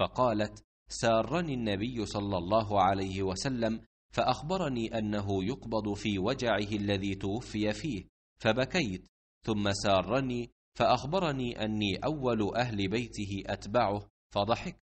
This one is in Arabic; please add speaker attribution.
Speaker 1: فقالت سارني النبي
Speaker 2: صلى الله عليه وسلم فاخبرني انه يقبض في وجعه الذي توفي فيه فبكيت ثم سارني فاخبرني اني
Speaker 1: اول اهل بيته اتبعه فضحكت